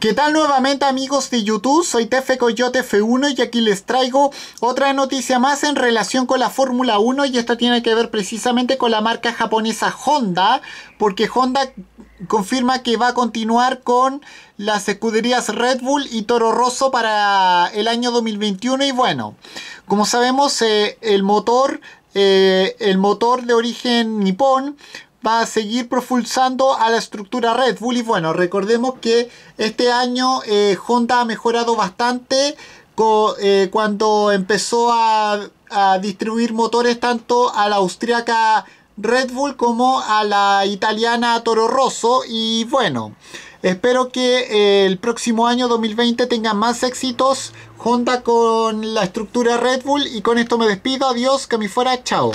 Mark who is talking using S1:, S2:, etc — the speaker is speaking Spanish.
S1: ¿Qué tal nuevamente amigos de YouTube? Soy Tefe Coyote F1 y aquí les traigo otra noticia más en relación con la Fórmula 1 y esto tiene que ver precisamente con la marca japonesa Honda porque Honda confirma que va a continuar con las escuderías Red Bull y Toro Rosso para el año 2021 y bueno, como sabemos eh, el motor eh, el motor de origen nipón va a seguir propulsando a la estructura Red Bull. Y bueno, recordemos que este año eh, Honda ha mejorado bastante eh, cuando empezó a, distribuir motores tanto a la austríaca Red Bull como a la italiana Toro Rosso. Y bueno. Espero que eh, el próximo año 2020 tenga más éxitos Honda con la estructura Red Bull y con esto me despido, adiós, que me fuera, chao.